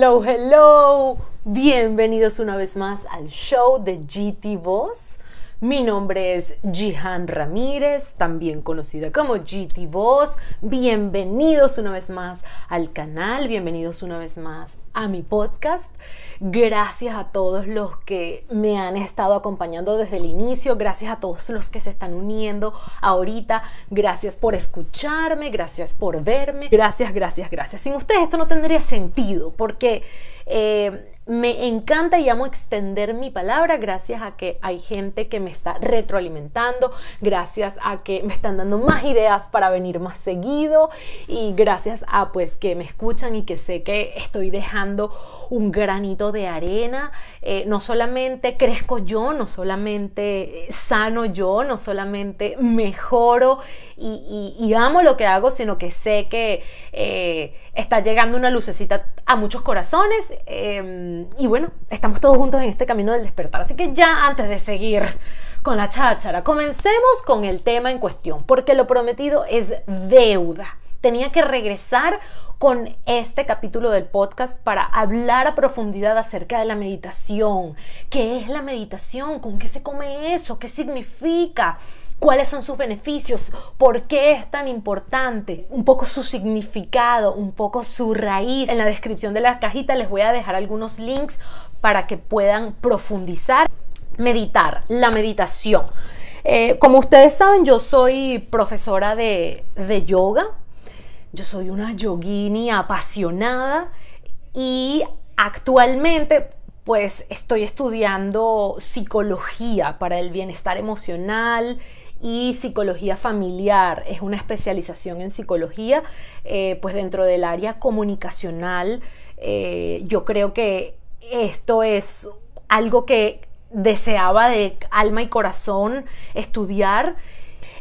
hello, hello. Bienvenidos una vez más al show de GT mi nombre es Jihan Ramírez, también conocida como GT Voz. Bienvenidos una vez más al canal, bienvenidos una vez más a mi podcast. Gracias a todos los que me han estado acompañando desde el inicio, gracias a todos los que se están uniendo ahorita, gracias por escucharme, gracias por verme, gracias, gracias, gracias. Sin ustedes esto no tendría sentido porque... Eh, me encanta y amo extender mi palabra gracias a que hay gente que me está retroalimentando, gracias a que me están dando más ideas para venir más seguido y gracias a pues que me escuchan y que sé que estoy dejando un granito de arena. Eh, no solamente crezco yo, no solamente sano yo, no solamente mejoro y, amo lo que hago, sino que sé que eh, está llegando una lucecita a muchos corazones. Em, y bueno, estamos todos juntos en este camino del despertar. Así que ya antes de seguir con la cháchara, comencemos con el tema en cuestión, porque lo prometido es deuda. Tenía que regresar con este capítulo del podcast para hablar a profundidad acerca de la meditación. ¿Qué es la meditación? ¿Con qué se come eso? ¿Qué significa? cuáles son sus beneficios, por qué es tan importante, un poco su significado, un poco su raíz. En la descripción de la cajita les voy a dejar algunos links para que puedan profundizar. Meditar, la meditación. Eh, como ustedes saben, yo soy profesora de, yoga, yo soy una yogini apasionada y actualmente pues estoy estudiando psicología para el bienestar emocional y psicología familiar, es una especialización en psicología, eh, pues dentro del área comunicacional, eh, yo creo que esto es algo que deseaba de alma y corazón estudiar.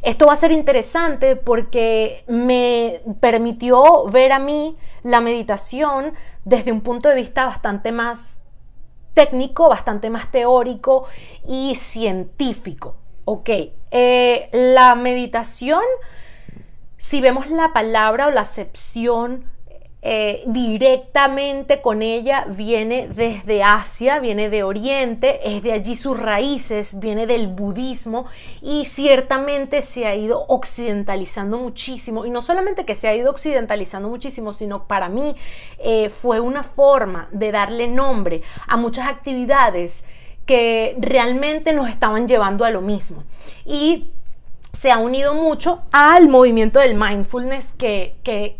Esto va a ser interesante porque me permitió ver a mí la meditación desde un punto de vista bastante más técnico, bastante más teórico y científico. Ok, eh, la meditación, si vemos la palabra o la acepción eh, directamente con ella, viene desde Asia, viene de Oriente, es de allí sus raíces, viene del budismo y ciertamente se ha ido occidentalizando muchísimo. Y no solamente que se ha ido occidentalizando muchísimo, sino para mí eh, fue una forma de darle nombre a muchas actividades que realmente nos estaban llevando a lo mismo. Y se ha unido mucho al movimiento del mindfulness que,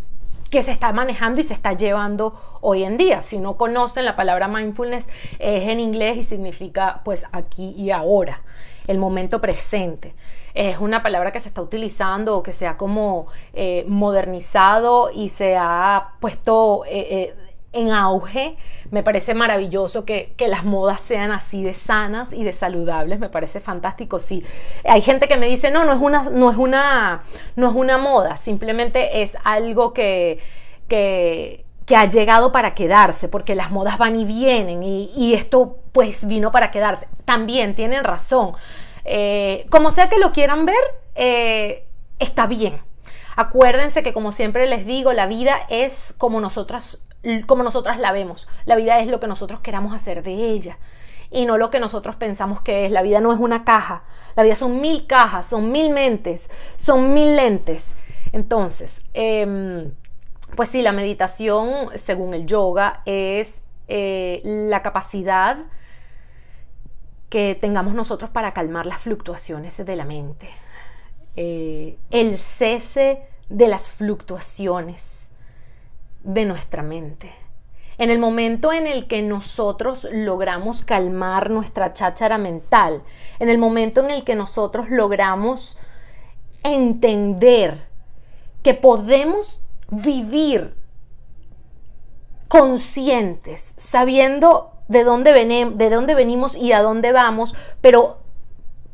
se está manejando y se está llevando hoy en día. Si no conocen la palabra mindfulness, es en inglés y significa pues aquí y ahora, el momento presente. Es una palabra que se está utilizando o que se ha como eh, modernizado y se ha puesto eh, eh, en auge. Me parece maravilloso que, las modas sean así de sanas y de saludables. Me parece fantástico. Sí, hay gente que me dice, no, no es una, no es una, no es una moda, simplemente es algo que, ha llegado para quedarse, porque las modas van y vienen y, esto pues vino para quedarse. También tienen razón. Eh, como sea que lo quieran ver, eh, está bien. Acuérdense que como siempre les digo, la vida es como nosotras como nosotras la vemos. La vida es lo que nosotros queramos hacer de ella y no lo que nosotros pensamos que es. La vida no es una caja. La vida son mil cajas, son mil mentes, son mil lentes. Entonces, em, pues sí, la meditación, según el yoga, es eh, la capacidad que tengamos nosotros para calmar las fluctuaciones de la mente. Eh, el cese de las fluctuaciones de nuestra mente. En el momento en el que nosotros logramos calmar nuestra cháchara mental, en el momento en el que nosotros logramos entender que podemos vivir conscientes, sabiendo de dónde, de dónde venimos y a dónde vamos, pero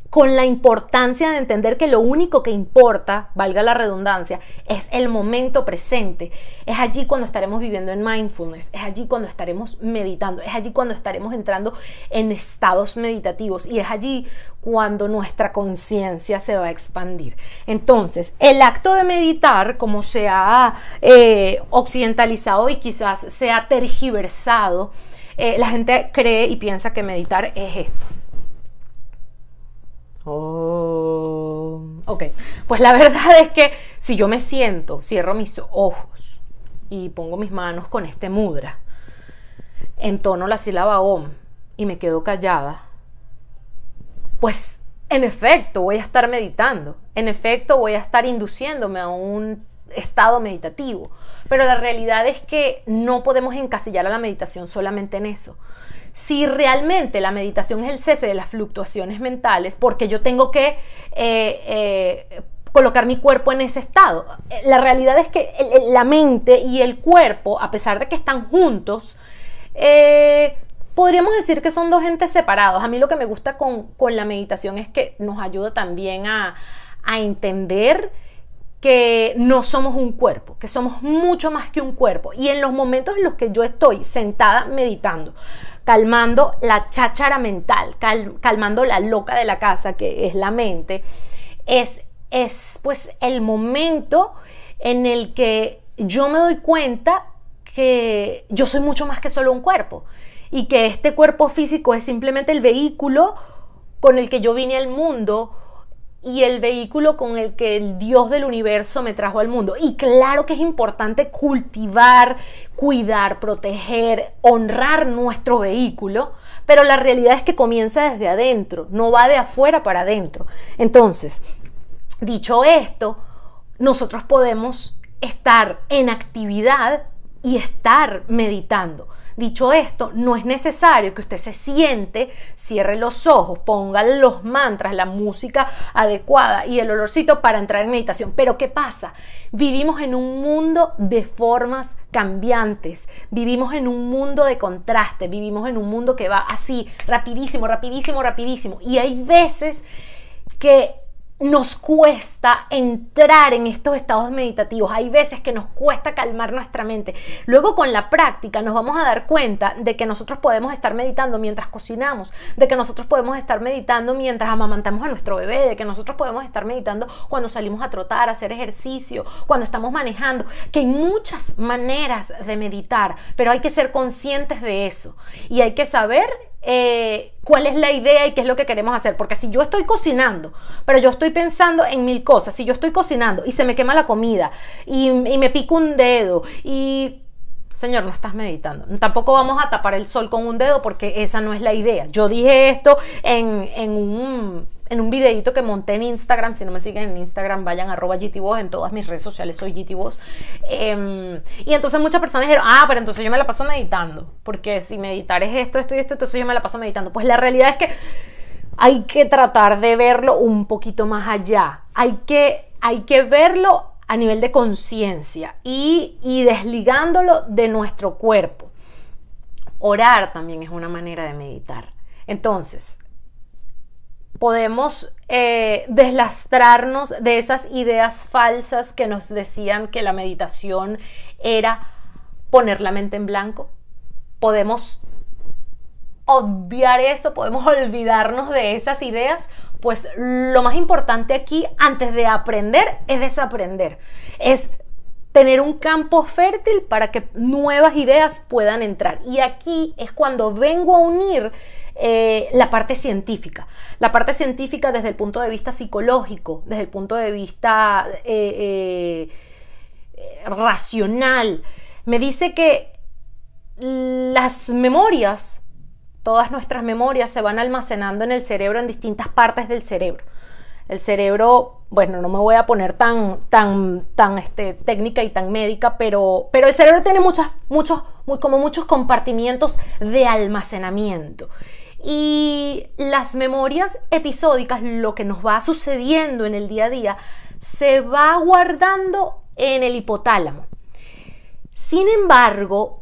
con la importancia de entender que lo único que importa, valga la redundancia, es el momento presente. Es allí cuando estaremos viviendo en mindfulness, es allí cuando estaremos meditando, es allí cuando estaremos entrando en estados meditativos y es allí cuando nuestra conciencia se va a expandir. Entonces, el acto de meditar, como se ha eh, occidentalizado y quizás se ha tergiversado, eh, la gente cree y piensa que meditar es esto Ok, pues la verdad es que si yo me siento, cierro mis ojos y pongo mis manos con este mudra, entono la sílaba om y me quedo callada, pues en efecto voy a estar meditando, en efecto voy a estar induciéndome a un estado meditativo. Pero la realidad es que no podemos encasillar a la meditación solamente en eso si realmente la meditación es el cese de las fluctuaciones mentales, porque yo tengo que eh, eh, colocar mi cuerpo en ese estado. Eh, la realidad es que la mente y el cuerpo, a pesar de que están juntos, podríamos decir que son dos entes separados. A mí lo que me gusta con, la meditación es que nos ayuda también a entender que no somos un cuerpo, que somos mucho más que un cuerpo. Y en los momentos en los que yo estoy sentada meditando, calmando la cháchara mental, calmando la loca de la casa, que es la mente, es, es pues el momento en el que yo me doy cuenta que yo soy mucho más que solo un cuerpo y que este cuerpo físico es simplemente el vehículo con el que yo vine al mundo y el vehículo con el que el Dios del universo me trajo al mundo. Y claro que es importante cultivar, cuidar, proteger, honrar nuestro vehículo, pero la realidad es que comienza desde adentro, no va de afuera para adentro. Entonces, dicho esto, nosotros podemos estar en actividad y estar meditando. Dicho esto, no es necesario que usted se siente, cierre los ojos, ponga los mantras, la música adecuada y el olorcito para entrar en meditación. Pero ¿qué pasa? Vivimos en un mundo de formas cambiantes, vivimos en un mundo de contraste, vivimos en un mundo que va así, rapidísimo, rapidísimo, rapidísimo. Y hay veces que nos cuesta entrar en estos estados meditativos. Hay veces que nos cuesta calmar nuestra mente. Luego con la práctica nos vamos a dar cuenta de que nosotros podemos estar meditando mientras cocinamos, de que nosotros podemos estar meditando mientras amamantamos a nuestro bebé, de que nosotros podemos estar meditando cuando salimos a trotar, a hacer ejercicio, cuando estamos manejando, que hay muchas maneras de meditar, pero hay que ser conscientes de eso y hay que saber eh, cuál es la idea y qué es lo que queremos hacer. Porque si yo estoy cocinando, pero yo estoy pensando en mil cosas, si yo estoy cocinando y se me quema la comida y, y me pico un dedo y... Señor, no estás meditando. Tampoco vamos a tapar el sol con un dedo porque esa no es la idea. Yo dije esto en, en un en un videito que monté en Instagram, si no me siguen en Instagram, vayan arroba GTVos, en todas mis redes sociales soy GTVos. Em, y entonces muchas personas dijeron, ah, pero entonces yo me la paso meditando, porque si meditar es esto, esto y esto, entonces yo me la paso meditando. Pues la realidad es que hay que tratar de verlo un poquito más allá, hay que, hay que verlo a nivel de conciencia y desligándolo de nuestro cuerpo. Orar también es una manera de meditar. Entonces, podemos eh, deslastrarnos de esas ideas falsas que nos decían que la meditación era poner la mente en blanco. Podemos obviar eso, podemos olvidarnos de esas ideas. Pues lo más importante aquí, antes de aprender, es desaprender. Es tener un campo fértil para que nuevas ideas puedan entrar. Y aquí es cuando vengo a unir eh, la parte científica. La parte científica desde el punto de vista psicológico, desde el punto de vista eh, eh, racional. Me dice que las memorias, todas nuestras memorias se van almacenando en el cerebro, en distintas partes del cerebro. El cerebro, bueno, no me voy a poner tan, tan, tan este, técnica y tan médica, pero, pero el cerebro tiene muchas, muchos, como muchos compartimientos de almacenamiento. Y las memorias episódicas, lo que nos va sucediendo en el día a día, se va guardando en el hipotálamo. Sin embargo,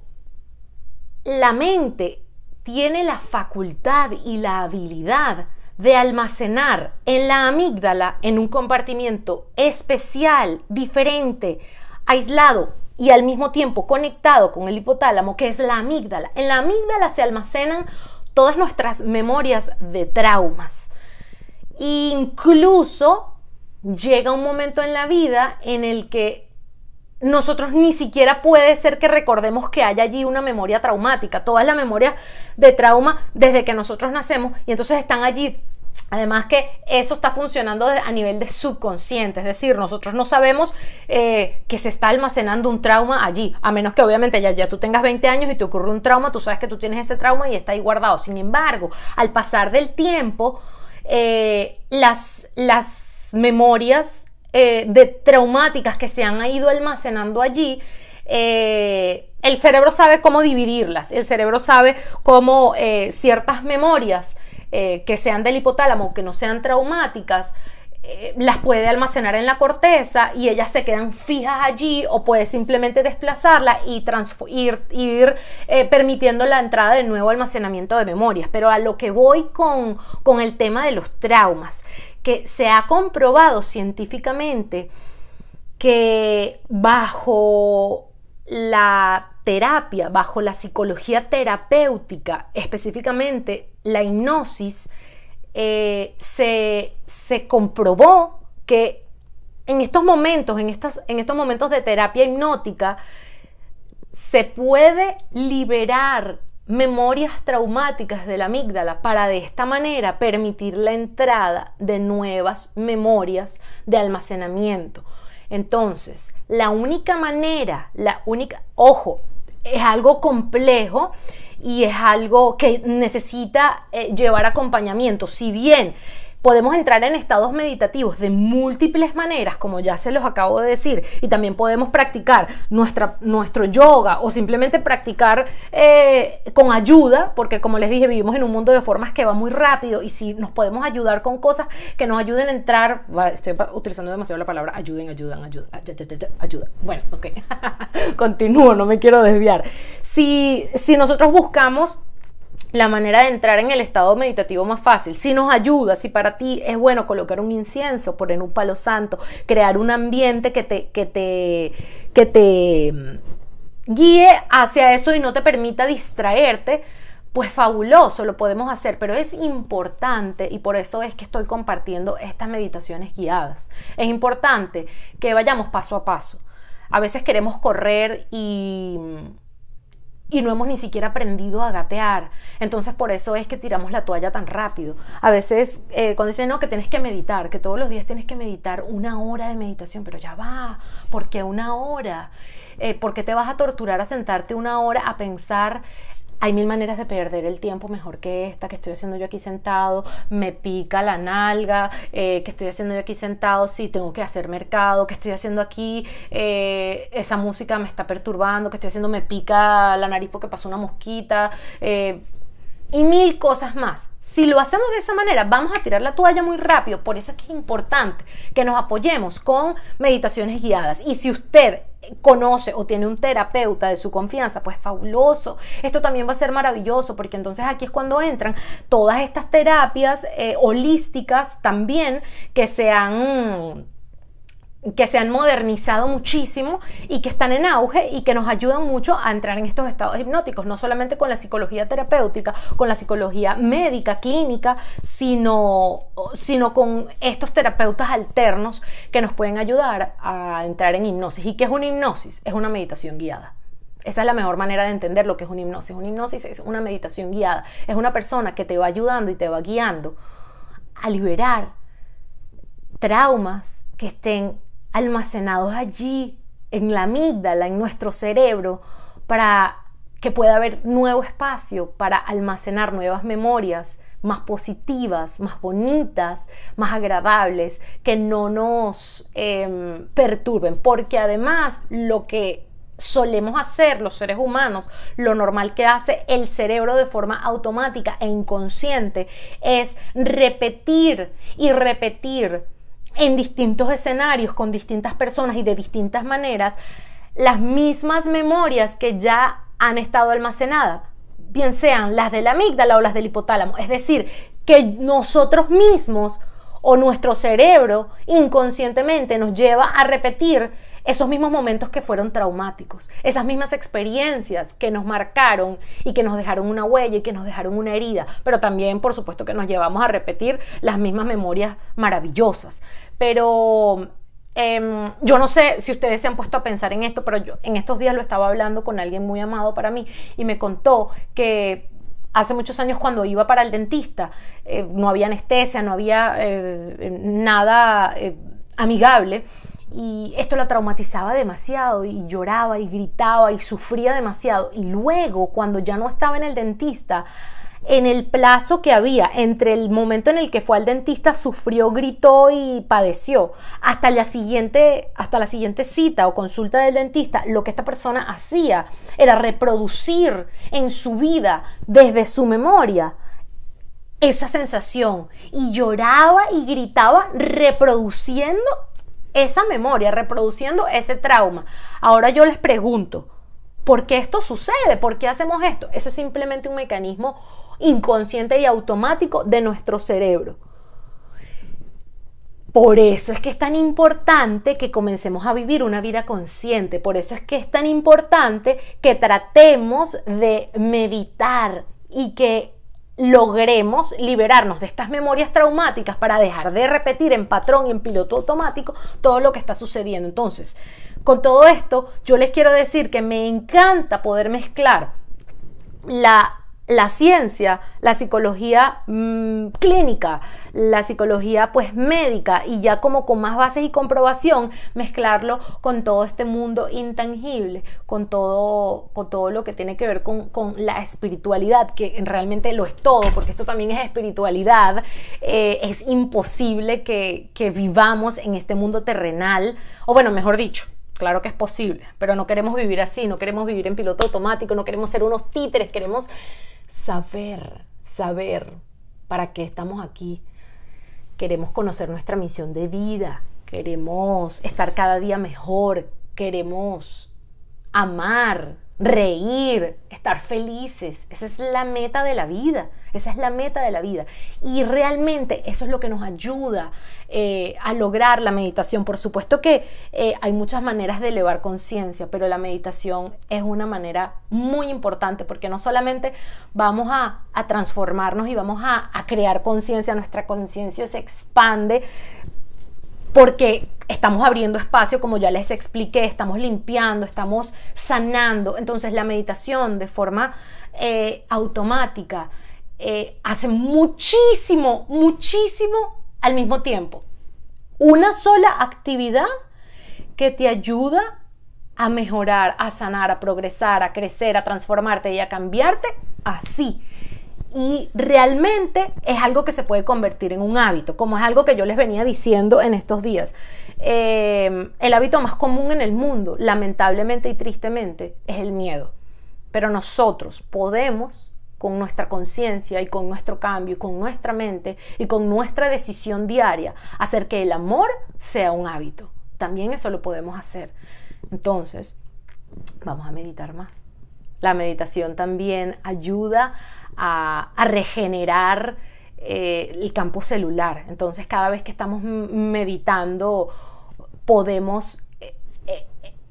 la mente tiene la facultad y la habilidad de almacenar en la amígdala, en un compartimiento especial, diferente, aislado y al mismo tiempo conectado con el hipotálamo, que es la amígdala. En la amígdala se almacenan todas nuestras memorias de traumas. Incluso llega un momento en la vida en el que nosotros ni siquiera puede ser que recordemos que haya allí una memoria traumática. Todas las memorias de trauma desde que nosotros nacemos y entonces están allí Además que eso está funcionando a nivel de subconsciente, es decir, nosotros no sabemos eh, que se está almacenando un trauma allí, a menos que obviamente ya, tú tengas 20 años y te ocurre un trauma, tú sabes que tú tienes ese trauma y está ahí guardado. Sin embargo, al pasar del tiempo, eh, las, memorias eh, de traumáticas que se han ido almacenando allí, el cerebro sabe cómo dividirlas, el cerebro sabe cómo ciertas memorias, eh, que sean del hipotálamo, que no sean traumáticas, eh, las puede almacenar en la corteza y ellas se quedan fijas allí o puede simplemente desplazarla y ir, eh, permitiendo la entrada de nuevo almacenamiento de memorias. Pero a lo que voy con, con el tema de los traumas, que se ha comprobado científicamente que bajo la terapia, bajo la psicología terapéutica, específicamente la hipnosis, eh, se, comprobó que en estos momentos, en, estas, en estos momentos de terapia hipnótica, se puede liberar memorias traumáticas de la amígdala para de esta manera permitir la entrada de nuevas memorias de almacenamiento. Entonces, la única manera, la única, ojo, es algo complejo y es algo que necesita eh, llevar acompañamiento. Si bien Podemos entrar en estados meditativos de múltiples maneras, como ya se los acabo de decir, y también podemos practicar nuestra, nuestro yoga o simplemente practicar eh, con ayuda, porque como les dije, vivimos en un mundo de formas que va muy rápido y si nos podemos ayudar con cosas que nos ayuden a entrar, estoy utilizando demasiado la palabra ayuden, ayudan, ayuda ayuda. Bueno, ok, continúo, no me quiero desviar. Si, si nosotros buscamos la manera de entrar en el estado meditativo más fácil. Si nos ayuda, si para ti es bueno colocar un incienso, poner un palo santo, crear un ambiente que te, te, que te mm, guíe hacia eso y no te permita distraerte, pues fabuloso, lo podemos hacer, pero es importante y por eso es que estoy compartiendo estas meditaciones guiadas. Es importante que vayamos paso a paso. A veces queremos correr y mm, y no hemos ni siquiera aprendido a gatear. Entonces por eso es que tiramos la toalla tan rápido. A veces eh, cuando dicen, no, que tienes que meditar, que todos los días tienes que meditar una hora de meditación, pero ya va, ¿por qué una hora? Eh, ¿Por qué te vas a torturar a sentarte una hora a pensar hay mil maneras de perder el tiempo mejor que esta que estoy haciendo yo aquí sentado, me pica la nalga, eh, que estoy haciendo yo aquí sentado, si tengo que hacer mercado, que estoy haciendo aquí, eh, esa música me está perturbando, que estoy haciendo me pica la nariz porque pasó una mosquita. Eh, y mil cosas más. Si lo hacemos de esa manera, vamos a tirar la toalla muy rápido. Por eso es que es importante que nos apoyemos con meditaciones guiadas. Y si usted conoce o tiene un terapeuta de su confianza, pues fabuloso. Esto también va a ser maravilloso porque entonces aquí es cuando entran todas estas terapias eh, holísticas también que sean que se han modernizado muchísimo y que están en auge y que nos ayudan mucho a entrar en estos estados hipnóticos, no solamente con la psicología terapéutica, con la psicología médica, clínica, sino, sino con estos terapeutas alternos que nos pueden ayudar a entrar en hipnosis. ¿Y qué es una hipnosis? Es una meditación guiada. Esa es la mejor manera de entender lo que es una hipnosis. Una hipnosis es una meditación guiada. Es una persona que te va ayudando y te va guiando a liberar traumas que estén almacenados allí en la amígdala, en nuestro cerebro, para que pueda haber nuevo espacio para almacenar nuevas memorias más positivas, más bonitas, más agradables, que no nos em, perturben, porque además lo que solemos hacer los seres humanos, lo normal que hace el cerebro de forma automática e inconsciente es repetir y repetir en distintos escenarios, con distintas personas y de distintas maneras, las mismas memorias que ya han estado almacenadas, bien sean las de la amígdala o las del hipotálamo. Es decir, que nosotros mismos o nuestro cerebro inconscientemente nos lleva a repetir esos mismos momentos que fueron traumáticos, esas mismas experiencias que nos marcaron y que nos dejaron una huella y que nos dejaron una herida, pero también por supuesto que nos llevamos a repetir las mismas memorias maravillosas. Pero em, yo no sé si ustedes se han puesto a pensar en esto, pero yo en estos días lo estaba hablando con alguien muy amado para mí y me contó que hace muchos años cuando iba para el dentista eh, no había anestesia, no había eh, nada eh, amigable y esto la traumatizaba demasiado y lloraba y gritaba y sufría demasiado y luego cuando ya no estaba en el dentista en el plazo que había entre el momento en el que fue al dentista, sufrió, gritó y padeció, hasta la siguiente, hasta la siguiente cita o consulta del dentista, lo que esta persona hacía era reproducir en su vida, desde su memoria, esa sensación y lloraba y gritaba reproduciendo esa memoria, reproduciendo ese trauma. Ahora yo les pregunto, ¿por qué esto sucede? ¿Por qué hacemos esto? Eso es simplemente un mecanismo inconsciente y automático de nuestro cerebro. Por eso es que es tan importante que comencemos a vivir una vida consciente, por eso es que es tan importante que tratemos de meditar y que logremos liberarnos de estas memorias traumáticas para dejar de repetir en patrón y en piloto automático todo lo que está sucediendo. Entonces, con todo esto, yo les quiero decir que me encanta poder mezclar la la ciencia, la psicología mm, clínica, la psicología pues médica y ya como con más bases y comprobación mezclarlo con todo este mundo intangible, con todo, con todo lo que tiene que ver con, la espiritualidad, que realmente lo es todo, porque esto también es espiritualidad, eh, es imposible que, que vivamos en este mundo terrenal, o bueno, mejor dicho, Claro que es posible, pero no queremos vivir así, no queremos vivir en piloto automático, no queremos ser unos títeres, queremos saber, saber para qué estamos aquí. Queremos conocer nuestra misión de vida, queremos estar cada día mejor, queremos amar, reír, estar felices. Esa es la meta de la vida, esa es la meta de la vida. Y realmente eso es lo que nos ayuda eh, a lograr la meditación. Por supuesto que eh, hay muchas maneras de elevar conciencia, pero la meditación es una manera muy importante porque no solamente vamos a, a transformarnos y vamos a, a crear conciencia, nuestra conciencia se expande porque estamos abriendo espacio, como ya les expliqué, estamos limpiando, estamos sanando. Entonces la meditación de forma eh, automática eh, hace muchísimo, muchísimo al mismo tiempo. Una sola actividad que te ayuda a mejorar, a sanar, a progresar, a crecer, a transformarte y a cambiarte así y realmente es algo que se puede convertir en un hábito, como es algo que yo les venía diciendo en estos días. Em, el hábito más común en el mundo, lamentablemente y tristemente, es el miedo. Pero nosotros podemos, con nuestra conciencia y con nuestro cambio, y con nuestra mente y con nuestra decisión diaria, hacer que el amor sea un hábito. También eso lo podemos hacer. Entonces, vamos a meditar más. La meditación también ayuda a, regenerar eh, el campo celular. Entonces cada vez que estamos meditando podemos eh, eh,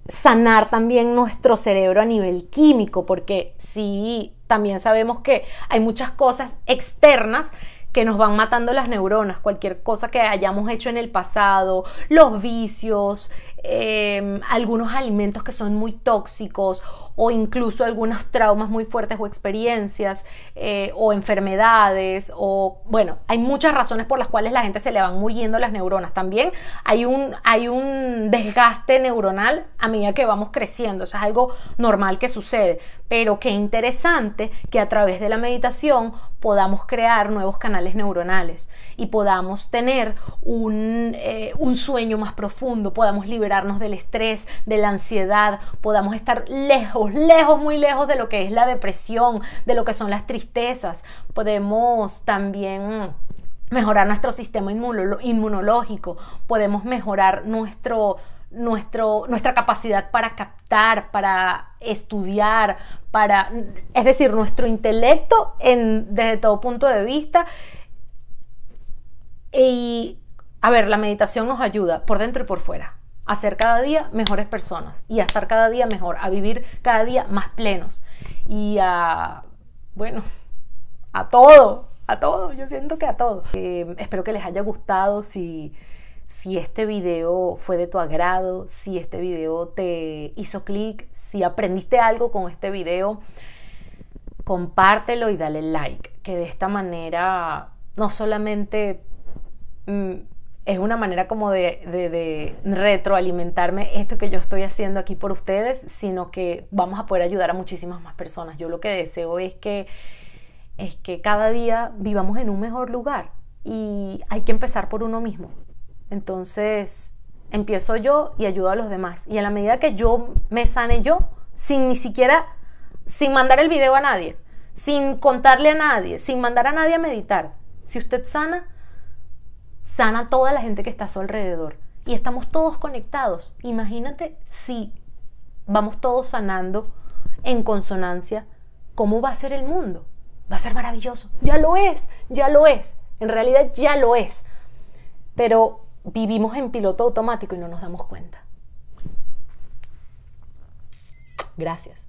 sanar también nuestro cerebro a nivel químico, porque sí, también sabemos que hay muchas cosas externas que nos van matando las neuronas, cualquier cosa que hayamos hecho en el pasado, los vicios, algunos alimentos que son muy tóxicos o incluso algunos traumas muy fuertes o experiencias eh, o enfermedades o bueno, hay muchas razones por las cuales la gente se le van muriendo las neuronas. También hay un, hay un desgaste neuronal a medida que vamos creciendo, eso es algo normal que sucede, pero qué interesante que a través de la meditación podamos crear nuevos canales neuronales y podamos tener un, eh, un, sueño más profundo, podamos liberarnos del estrés, de la ansiedad, podamos estar lejos lejos, muy lejos de lo que es la depresión, de lo que son las tristezas. Podemos también mejorar nuestro sistema inmunológico, podemos mejorar nuestro, nuestro, nuestra capacidad para captar, para estudiar, para, es decir, nuestro intelecto en, desde todo punto de vista. Y, a ver, la meditación nos ayuda por dentro y por fuera a ser cada día mejores personas y a estar cada día mejor, a vivir cada día más plenos y a, bueno, a todo, a todo, yo siento que a todo. Em, espero que les haya gustado, si, si este video fue de tu agrado, si este video te hizo clic, si aprendiste algo con este video, compártelo y dale like, que de esta manera no solamente... Mm, es una manera como de, retroalimentarme esto que yo estoy haciendo aquí por ustedes, sino que vamos a poder ayudar a muchísimas más personas. Yo lo que deseo es que, es que cada día vivamos en un mejor lugar y hay que empezar por uno mismo. Entonces, empiezo yo y ayudo a los demás. Y a la medida que yo me sane yo, sin ni siquiera, sin mandar el video a nadie, sin contarle a nadie, sin mandar a nadie a meditar, si usted sana, sana a toda la gente que está a su alrededor. Y estamos todos conectados. Imagínate si vamos todos sanando en consonancia, ¿cómo va a ser el mundo? Va a ser maravilloso. Ya lo es, ya lo es. En realidad ya lo es. Pero vivimos en piloto automático y no nos damos cuenta. Gracias.